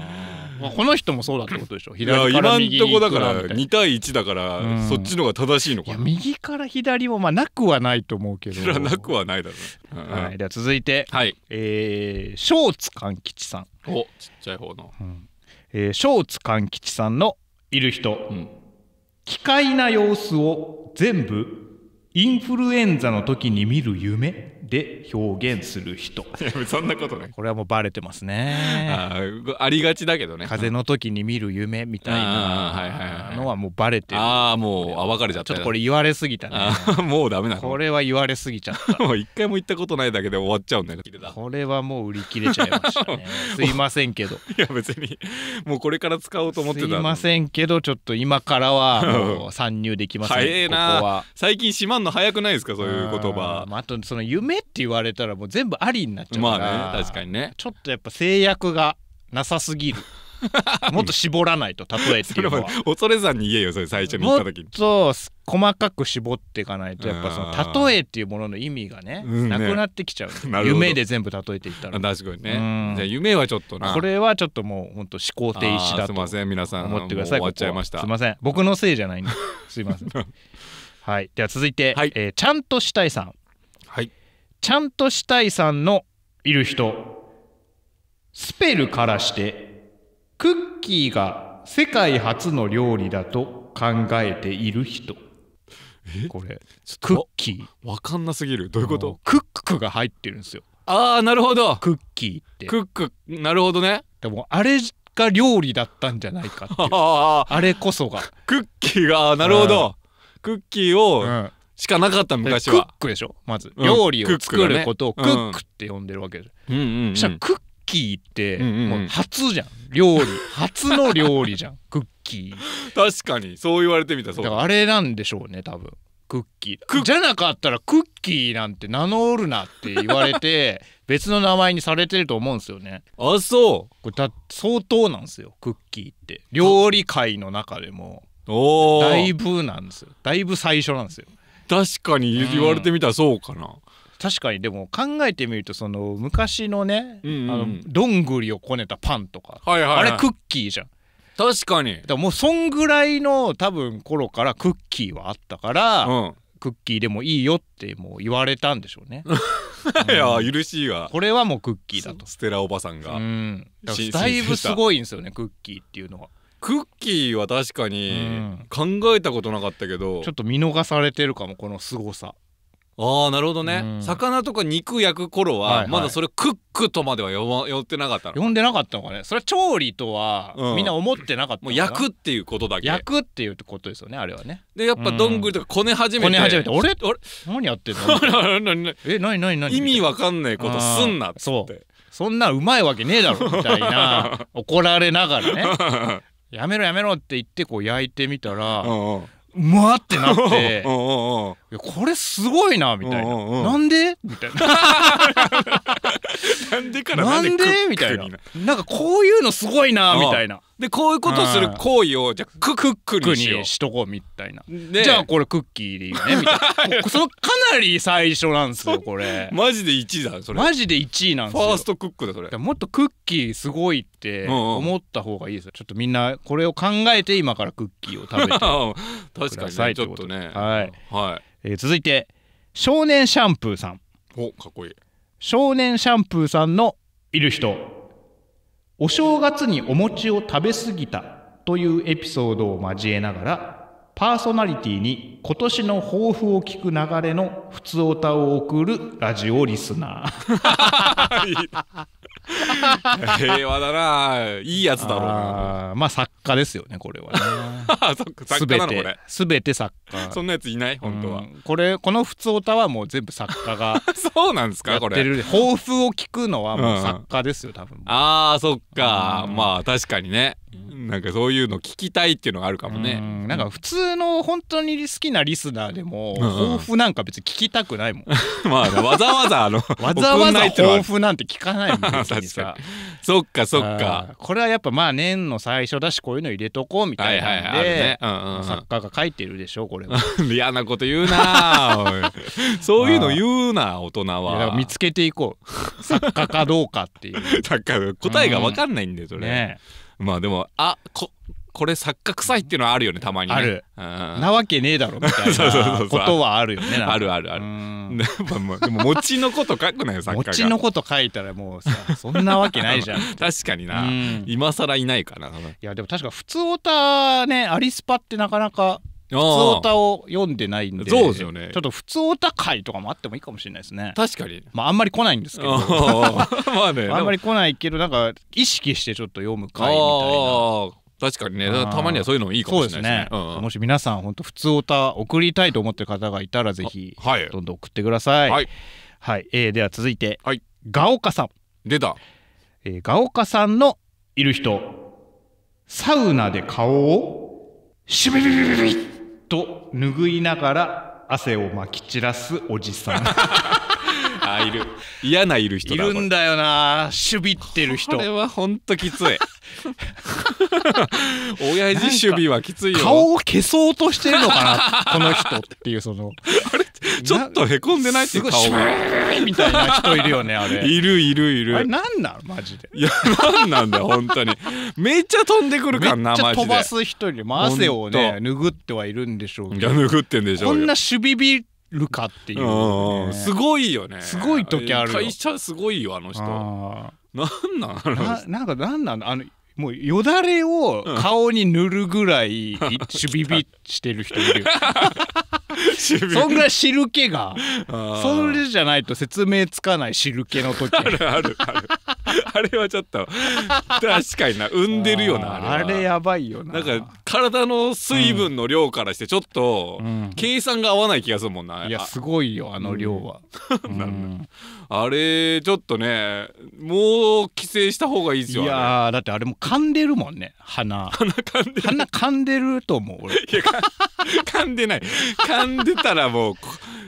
A: まあ、この人もそうだってことでしょ左から右今んとこだから2対1だから、そっちのが正しいのか右から左もまあなくはないと思うけどそれはなくはないだろう、うん、はい、では続いて、はい、えー、ショーツ勘吉さんおちっちゃい方の、うん、えー、ショーツ勘吉さんの「いる人」うん、奇怪な様子を全部インフルエンザの時に見る夢で表現する人 そんなことねこれはもうバレてますねあありがちだけどね風の時に見る夢みたいなのはもうバレてるああもうあ分かれちゃったちょっとこれ言われすぎたねもうダメなこれは言われすぎちゃったもう一回も行ったことないだけで終わっちゃうんだけどこれはもう売り切れちゃいましたね すいませんけどいや別にもうこれから使おうと思ってたすいませんけどちょっと今からはもう参入できません早えな最近しまんの早くないですかそういう言葉あ,、まあ、あとその夢れって言われたらもう全部ありになっちゃうから、まあね、確かにねちょっとやっぱ制約がなさすぎる もっと絞らないと例えっていうのは恐れ山に言えよそれ最初に言った時にもっと細かく絞っていかないとやっぱその例えっていうものの意味がね、ね、なくなってきちゃう、夢で全部例えていったら確かにねじゃ夢はちょっとなこれはちょっともう本当思考停止だとすいません皆さん思ってください終わっちゃいましたすいません僕のせいじゃないんですすいません はいでは続いて、はい、えー、ちゃんとしたいさんちゃんとしたいさんのいる人スペルからしてクッキーが世界初の料理だと考えている人これクッキーわかんなすぎるどういうことクックが入ってるんですよああなるほどクッキーってクックなるほどねでもあれが料理だったんじゃないかっていう あれこそがクッキーがなるほど、クッキーをうんしかなかった昔はクックでしょまず、うん、料理を作ることをクックって呼んでるわけじゃ、うんうんうん、したらクッキーってもう初じゃん料理 初の料理じゃんクッキー確かにそう言われてみたそうだからあれなんでしょうね多分クッキーじゃなかったらクッキーなんて名乗るなって言われて 別の名前にされてると思うんですよねあそうこれだ相当なんですよクッキーって料理界の中でもだいぶなんですよだいぶ最初なんですよ確かに言われてみたらそうかな、うん、確かにでも考えてみるとその昔のね、うんうん、あのどんぐりをこねたパンとか、はいはいはい、あれクッキーじゃん確かにだかもうそんぐらいの多分頃からクッキーはあったから、うん、クッキーでもいいよってもう言われたんでしょうね いや、許しいわこれはもうクッキーだとステラおばさんが、うん、だいぶすごいんですよねクッキーっていうのはクッキーは確かに考えたことなかったけど、うん、ちょっと見逃されてるかもこの凄さああなるほどね、うん、魚とか肉焼く頃はまだそれクックとまでは呼ってなかったの、呼んでなかったのかねそれは調理とはみんな思ってなかった、うん、もう焼くっていうことだけ焼くっていうことですよねあれはねでやっぱどんぐりとかこね始めて、うん、こね始めてあれあれ何やってんの え何何何意味わかんないことすんなっってそうそんなうまいわけねえだろみたいな 怒られながらねやめろやめろって言ってこう焼いてみたら、うんうわってなって これすごいなみたいななんでみたいな なんでからなんでみたいななんかこういうのすごいなみたいなでこういうことする行為をじゃあクックにしとこうみたいなじゃあこれクッキーでいいねみたいな そのかなり最初なんですよこれマジで1位だそれマジで1位なんですよファーストクックだそれもっとクッキーすごいって思った方がいいですよちょっとみんなこれを考えて今からクッキーを食べて ください確かに、ね、ちょっとねはい、はいえ続いて少年シャンプーさんおかっこいい少年シャンプーさんのいる人お正月にお餅を食べ過ぎたというエピソードを交えながらパーソナリティに今年の抱負を聞く流れの普通歌を送るラジオリスナー 平和だないいやつだろうなあまあ作家ですよねこれはね 作家なこれすべて作家そんなやついない本当はこれこの普通歌はもう全部作家が そうなんですかこれ抱負を聞くのはもう作家ですよ、うん、多分ああそっかまあ確かにねなんかそういうの聞きたいっていうのがあるかもねんなんか普通の本当に好きなリスナーでも、抱負なんか別に聞きたくないもんまあわざわざあのわざわざ抱負なんて聞かないもん時にさ そっかそっかこれはやっぱまあ年の最初だしこういうの入れとこうみたいなで、ねうん作家が書いてるでしょこれは嫌 なこと言うな そういうの言うな大人は見つけていこう作家かどうかっていう作家答えが分かんないんよそれ、ね、まあでもあここれ作家臭いっていうのはあるよねたまにねある、うん、なわけねえだろみたいな ことはあるよねあるあるある でも餅のこと書くなよ作家が餅のこと書いたらもうさ そんなわけないじゃん確かにな、うん、今更いないかないやでも確か普通オタねアリスパってなかなか普通オタを読んでないんでそうですよ、ね、ちょっと普通オタ会とかもあってもいいかもしれないですね確かに、まあ、あんまり来ないんですけどまあ、ね、あんまり来ないけどなんか意識してちょっと読む会みたいな確かにねたまにはそういうのもいいかもしれないですね、ねうん、もし皆さん本当普通歌を送りたいと思ってる方がいたらぜひ、はい、どんどん送ってくださいはい、はい、えー、では続いて、はい、ガオカさん出た、えー、ガオカさんのいる人サウナで顔をシュビビビビビッと拭いながら汗をまき散らすおじさん あいる嫌ないる人いるんだよな守備ってる人これはほんときつい 親父守備はきついよ顔を消そうとしてるのかなこの人っていうその あれちょっとへこんでないっていう顔がみたいな人いるよねあれいるいるいるあれ何なのマジでいや何なんだ本当にめっちゃ飛んでくるからなマジで飛ばす人に、まあ、汗をね拭ってはいるんでしょうけどいや拭ってんでしょうこんな守備ビるかっていう、ね、すごいよねすごい時ある会社すごいよあの人なんなんなんかなんなんあのもうよだれを顔に塗るぐらい、う ん、しびびしてる人いる そんぐらい汁気がそれじゃないと説明つかない汁気の時 あるあるあるあれはちょっと確かにな産んでるよなあれやばいよななんか体の水分の量からしてちょっと計算が合わない気がするもんな、うん、いやすごいよあの量は、うん あれちょっとねもう規制した方がいいですよいやだってあれも噛んでるもんね鼻鼻噛んでる鼻噛んでると思う俺いや噛んでない噛んでたらもう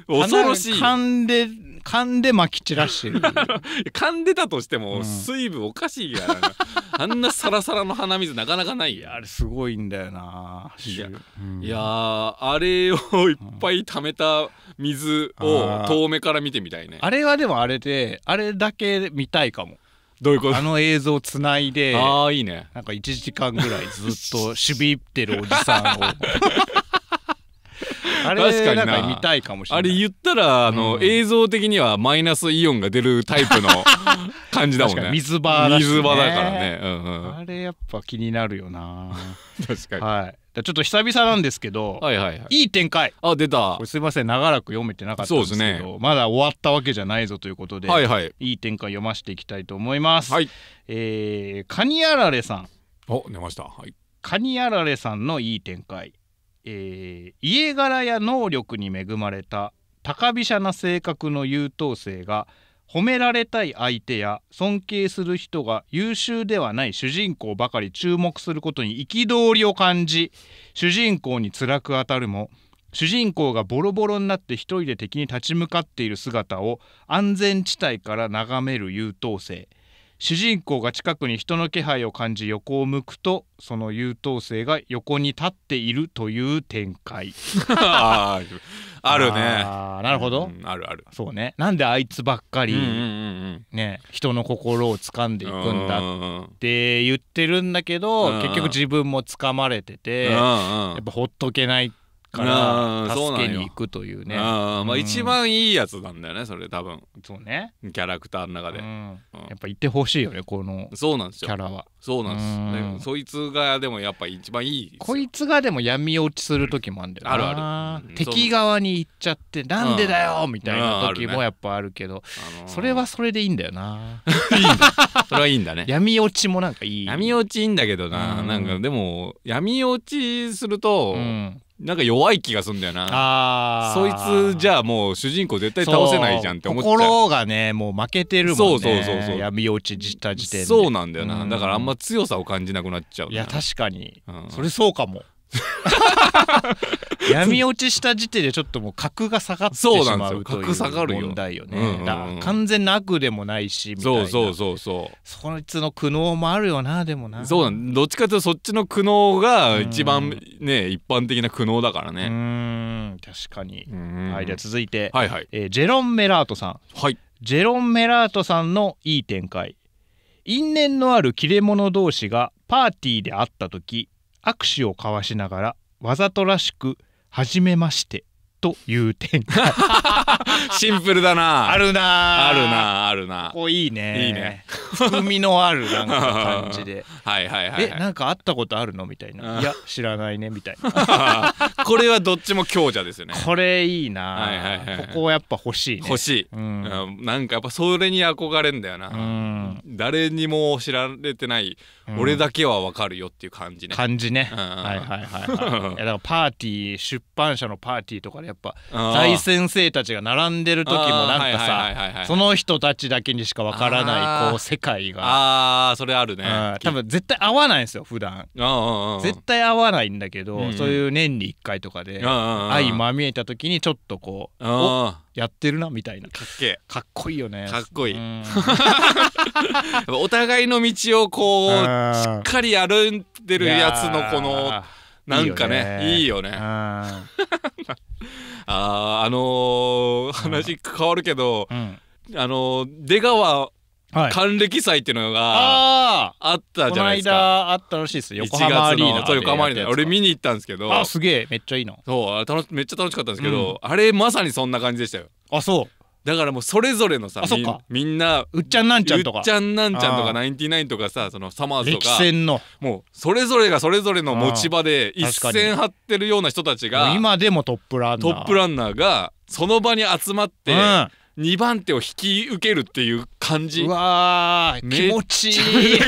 A: 恐ろしい噛んで噛んで撒き散らしてる 噛んでたとしても水分おかしいや、うん、あんなサラサラの鼻水なかなかないやあれすごいんだよないやうん、いやあれをいっぱい溜めた水を遠目から見てみたいねあれはでもあれであれだけ見たいかもどういうことあの映像をつないでああいいねなんか1時間ぐらいずっと守備びってるおじさんを あれなんか見たいかもしれないあれ言ったらあの、うん、映像的にはマイナスイオンが出るタイプの 感じだもんね水場だ、ね、水場だからね、うんうん、あれやっぱ気になるよな 確かに、はい、ちょっと久々なんですけど、はいはいはい、いい展開あ出たすいません長らく読めてなかったんですけど、ね、まだ終わったわけじゃないぞということで、はいはい、いい展開読ませていきたいと思います、はい、えー、カニあられさんお出ました、はい、カニあられさんのいい展開えー、家柄や能力に恵まれた高飛車な性格の優等生が褒められたい相手や尊敬する人が優秀ではない主人公ばかり注目することに憤りを感じ主人公に辛く当たるも主人公がボロボロになって一人で敵に立ち向かっている姿を安全地帯から眺める優等生主人公が近くに人の気配を感じ横を向くとその優等生が横に立っているという展開 あるねあなるほど、うん、あるあるそうねなんであいつばっかり、うんうんうんね、人の心を掴んでいくんだって言ってるんだけど、結局自分も掴まれてて、やっぱほっとけないから助けに行くというねまあ、一番いいやつなんだよねそれ多分そうねキャラクターの中で、やっぱ行ってほしいよねこのそうなんですよキャラはそうなんです、ね、そいつがでもやっぱ一番いいこいつがでも闇落ちする時もあるんだよ、あるある敵側に行っちゃってなんでだよみたいな時もやっぱあるけど、それはそれでいいんだよないいそれはいいんだね 闇落ちもなんかいい闇落ちいいんだけどな、うなんかでも闇落ちすると、うんなんか弱い気がすんだよなそいつじゃあもう主人公絶対倒せないじゃんって思っちゃう心がねもう負けてるもんねそうそうそうそう闇落ちした時点でそうなんだよな、うん、だからあんま強さを感じなくなっちゃういや確かに、うん、それそうかも 闇落ちした時点でちょっともう格が下がってしまうという問題よね。ようん完全な悪でもないしみたいな。そうそうそうそう。そいつの苦悩もあるよなでもな。そうなんどっちかというとそっちの苦悩が一番ね一般的な苦悩だからね。うん確かに。はいでは続いて、はいはいえー、ジェロン・メラートさん。はい。ジェロン・メラートさんのいい展開。因縁のある切れ者同士がパーティーで会った時握手を交わしながらわざとらしく「はじめまして」という展開 シンプルだなあるなあるなあるなこいいねいいね含みのあるなんか感じで はいはいはい、はい、えなんか会ったことあるのみたいないや知らないねみたいな これはどっちも強者ですよねこれいいな、はいはいはい、ここはやっぱ欲しい、ね、欲しい、うん、なんかやっぱそれに憧れんだよな誰にも知られてない俺だけはわかるよっていう感じね感じね、うん、はいはいはい、はい、いやだからパーティー出版社のパーティーとかでやっぱ大先生たちが並んでる時もなんかさその人たちだけにしかわからないこう世界があーそれあるね、うん、多分絶対合わないんですよ普段絶対合わないんだけど、うん、そういう年に1回とかで相まみえた時にちょっとこうおやってるなみたいなかっけえかっこいいよねかっこいい お互いの道をこうしっかり歩んでるやつのこのなんかねいいよね あああのー、話変わるけど、うん、あのー、出川はい、還暦祭っていうのがあったじゃないですかこの間あったらしいです横浜アリーナ横浜アリーナ俺見に行ったんですけどあすげえめっちゃいいのそうめっちゃ楽しかったんですけど、うん、あれまさにそんな感じでしたよあそうだからもうそれぞれのさみんなうっちゃんなんちゃんとかうっちゃんなんちゃんとかナインティナインとかさそのサマーズとかもうそれぞれがそれぞれの持ち場で一線張ってるような人たちが今でもトップランナートップランナーがその場に集まって、うん2番手を引き受けるっていう感じわー気持ちいい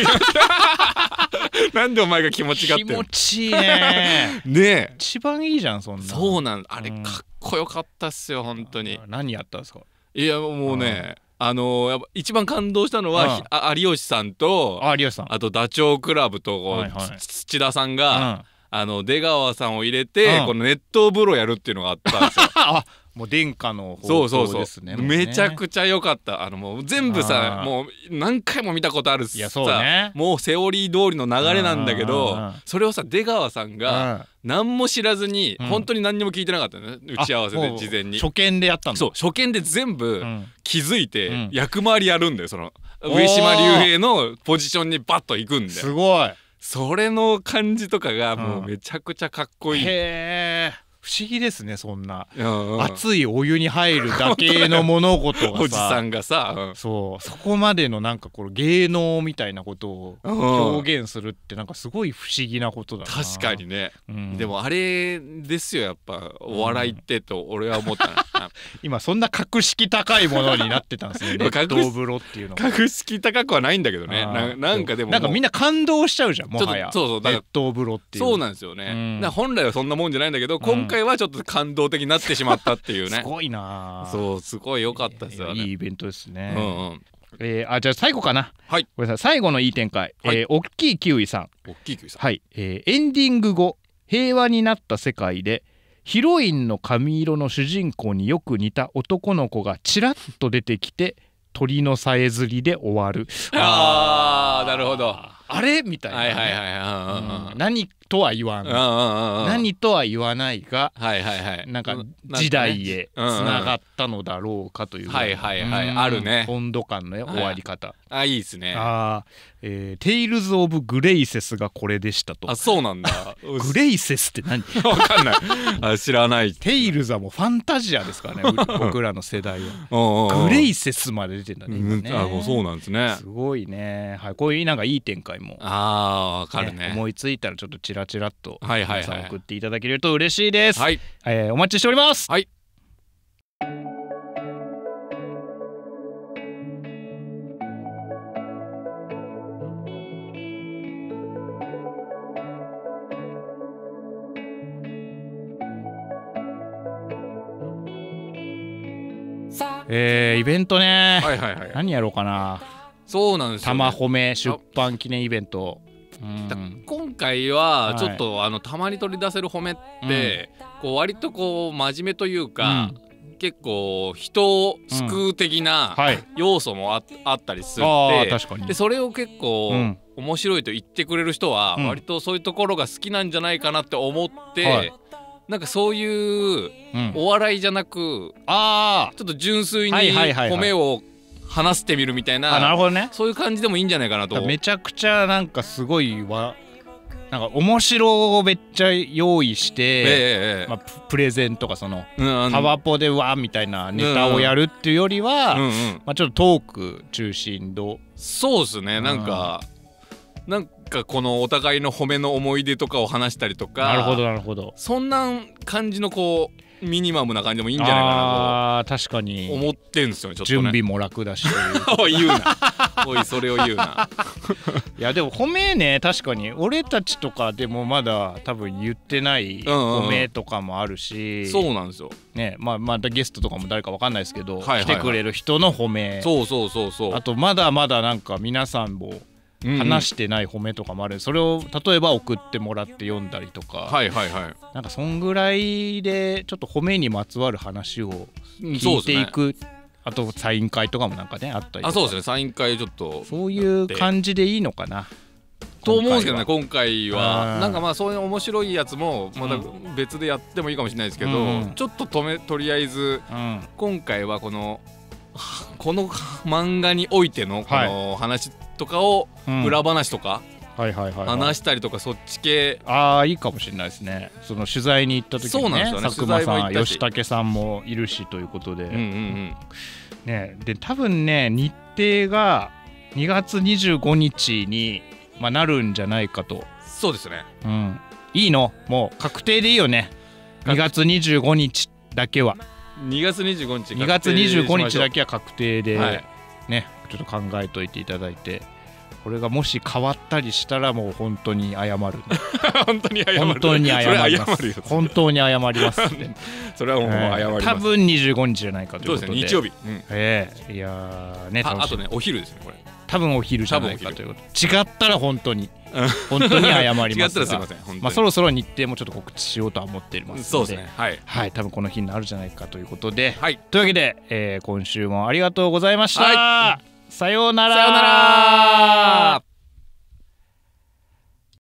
A: なんでお前が気持ちがって気持ちいいね ね一番いいじゃんそんなそうなんあれかっこよかったっすよ本当に何やったんですかいやもうねあのやっぱ一番感動したのは、有吉さんと有吉さんあとダチョウ倶楽部と、はいはい、土田さんが、あの出川さんを入れて、うんこの熱湯風呂やるっていうのがあったんですよ あもう殿下の方うそうそうそうねめちゃくちゃ良かったあのもう全部さもう何回も見たことあるいやさそうねもうセオリー通りの流れなんだけどそれをさ出川さんが何も知らずに、うん本当に何にも聞いてなかったね打ち合わせで事前に初見でやったんだそう初見で全部気づいて役回りやるんだよその上島竜兵のポジションにバッと行くんだよすごいそれの感じとかがもうめちゃくちゃかっこいい。へ不思議ですねそんな、うんうん、熱いお湯に入るだけの物事がさおじさんがさ、うん、そうそこまでのなんかこの芸能みたいなことを表現するってなんかすごい不思議なことだな確かにね、うん、でもあれですよやっぱお笑いってと俺は思ったうん、今そんな格式高いものになってたんですね 格風呂っていうの格式高くはないんだけどねななんかでもなんかみんな感動しちゃうじゃんもはやそうそうだか風呂っていうそうなんですよね、本来はそんなもんじゃないんだけど今回はちょっと感動的になってしまったっていうね すごいなそうすごい良かったですよね、えいいイベントですね、うんうんえー、あじゃあ最後かな、はい、ごめんなさい最後のいい展開、はい、えー、大きいキウイさん大きいキウイさん、はいえー、エンディング後平和になった世界でヒロインの髪色の主人公によく似た男の子がちらっと出てきて鳥のさえずりで終わるああなるほどあれみたいな、ね、はいはいはい、うん、何とは言わん何とは言わないが、はいはいはい、なんか時代へつながったのだろうかという、はいはいはいあるね温度感の、ね、終わり方、あいいですねあえー「テイルズ・オブ・グレイセス」がこれでしたとあそうなんだグレイセスって何 わかんないあ知らないテイルズはもうファンタジアですからね 僕らの世代はグレイセスまで出てんだね今ね、うん、あもうそうなんですねすごいね、はい、こういうなんかいい展開もあわかるね、ね、思いついたらちょっとちらラチラっと皆さん送っていただけると嬉しいです、はい、えー、お待ちしております、はい、えー、イベントね、はいはいはい、何やろうかなそうなんですよ、ね、玉褒め出版記念イベント回はちょっと、はい、あのたまに取り出せる褒めって、うん、こう割とこう真面目というか、うん、結構人を救う的な要素もあ,、あったりするのでそれを結構、面白いと言ってくれる人は割とそういうところが好きなんじゃないかなって思って、はい、なんかそういうお笑いじゃなく、ああちょっと純粋に米を話してみるみたいな、そういう感じでもいいんじゃないかなとめちゃくちゃなんかすごいわなんか面白をめっちゃ用意して、えまあ、プレゼンとかその、うん、パワポでわーみたいなネタをやるっていうよりは、うんうん、まあ、ちょっとトーク中心度そうっすねなんか、なんかこのお互いの褒めの思い出とかを話したりとかなるほどなるほどそんな感じのこうミニマムな感じでもいいんじゃないかなあ確かに思ってんすよねちょっと、ね、準備も楽だし おい言うなおいそれを言うな いやでも褒めね確かに俺たちとかでもまだ多分言ってない褒めとかもあるし、そうなんですよ、ねまあ、またゲストとかも誰か分かんないですけど、はいはいはい、来てくれる人の褒めそうそうそうそうあとまだまだなんか皆さんも話してない褒めとかもある、それを例えば送ってもらって読んだりとか、はいはいはい、なんかそんぐらいでちょっと褒めにまつわる話を聞いていく、ね、あとサイン会とかもなんかねあったりとかあそうですねサイン会ちょっとそういう感じでいいのかなと思うんですけどね今回はなんかまあそういう面白いやつもまた別でやってもいいかもしれないですけど、うん、ちょっととめとりあえず、うん、今回はこのこの漫画においてのこの話、はいとかを裏話とか、はいはいはい、話したりとかそっち系ああいいかもしれないですねその取材に行った時に、ね、佐久間さん吉武さんもいるしということで、うんうんうん、ねで多分ね日程が2月25日に、まあ、なるんじゃないかとそうですね、うん、いいのもう確定でいいよね2月25日だけは2月25日2月25日だけは確定で、はい、ねちょっと考えといていただいてこれがもし変わったりしたらもう本当に謝る 本当に謝る本当に謝ります本当に謝ります それはもう謝ります、多分25日じゃないかということで、ね、日曜日、うん、ええー、いやねああとねお昼ですねこれ多分お昼じゃないかということ違ったら本当に本当に謝りますが まあ、そろそろ日程もちょっと告知しようとは思っていますのでそうですね、ねはいはい、多分この日になるじゃないかということで、はい、というわけで、えー、今週もありがとうございました、はいさようなら